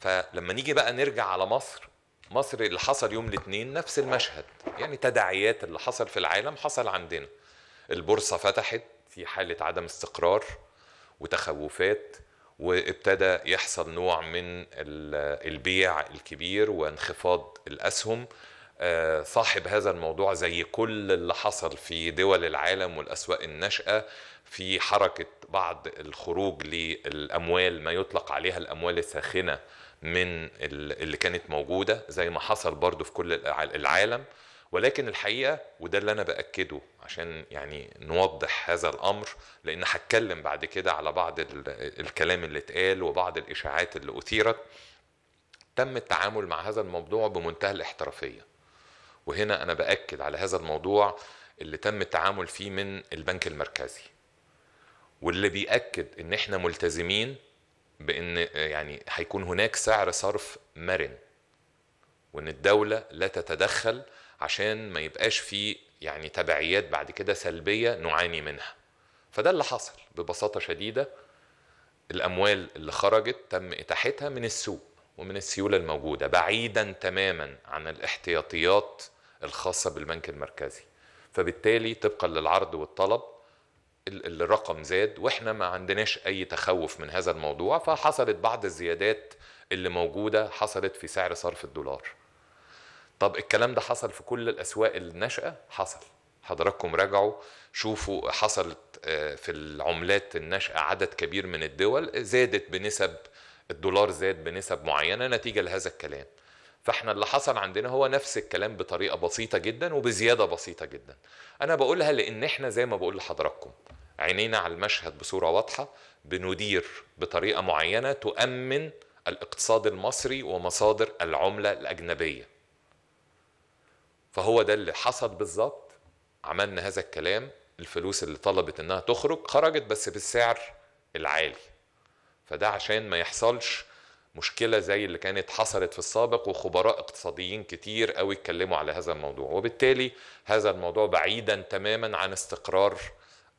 فلما نيجي بقى نرجع على مصر مصر اللي حصل يوم الاثنين نفس المشهد يعني تداعيات اللي حصل في العالم حصل عندنا البورصه فتحت في حاله عدم استقرار وتخوفات وابتدى يحصل نوع من البيع الكبير وانخفاض الاسهم صاحب هذا الموضوع زي كل اللي حصل في دول العالم والأسواق الناشئة في حركة بعض الخروج للأموال ما يطلق عليها الأموال الساخنة من اللي كانت موجودة زي ما حصل برضو في كل العالم ولكن الحقيقة وده اللي أنا بأكده عشان يعني نوضح هذا الأمر لأن هتكلم بعد كده على بعض الكلام اللي اتقال وبعض الإشاعات اللي أثيرت تم التعامل مع هذا الموضوع بمنتهى الاحترافية وهنا انا باكد على هذا الموضوع اللي تم التعامل فيه من البنك المركزي واللي بيأكد ان احنا ملتزمين بان يعني هيكون هناك سعر صرف مرن وان الدولة لا تتدخل عشان ما يبقاش فيه يعني تبعيات بعد كده سلبية نعاني منها فده اللي حصل ببساطة شديدة الأموال اللي خرجت تم إتاحتها من السوق ومن السيولة الموجودة بعيدا تماما عن الاحتياطيات الخاصه بالبنك المركزي فبالتالي طبقا للعرض والطلب الرقم زاد واحنا ما عندناش اي تخوف من هذا الموضوع فحصلت بعض الزيادات اللي موجوده حصلت في سعر صرف الدولار طب الكلام ده حصل في كل الاسواق الناشئه حصل حضراتكم راجعوا شوفوا حصلت آه، في العملات الناشئه عدد كبير من الدول زادت بنسب الدولار زاد بنسب معينه نتيجه لهذا الكلام فاحنا اللي حصل عندنا هو نفس الكلام بطريقه بسيطه جدا وبزياده بسيطه جدا انا بقولها لان احنا زي ما بقول لحضراتكم عينينا على المشهد بصوره واضحه بندير بطريقه معينه تؤمن الاقتصاد المصري ومصادر العمله الاجنبيه فهو ده اللي حصل بالظبط عملنا هذا الكلام الفلوس اللي طلبت انها تخرج خرجت بس بالسعر العالي فده عشان ما يحصلش مشكله زي اللي كانت حصلت في السابق وخبراء اقتصاديين كتير قوي اتكلموا على هذا الموضوع وبالتالي هذا الموضوع بعيدا تماما عن استقرار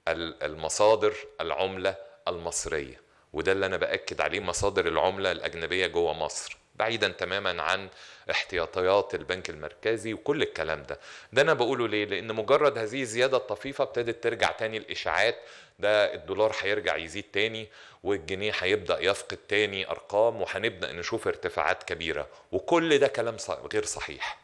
المصادر العمله المصريه وده اللي انا باكد عليه مصادر العمله الاجنبيه جوه مصر بعيدا تماما عن احتياطيات البنك المركزي وكل الكلام ده ده انا بقوله ليه لان مجرد هذه الزياده الطفيفه ابتدت ترجع تاني الاشاعات ده الدولار هيرجع يزيد تاني والجنيه هيبدا يفقد تاني ارقام وهنبدا نشوف ارتفاعات كبيره وكل ده كلام غير صحيح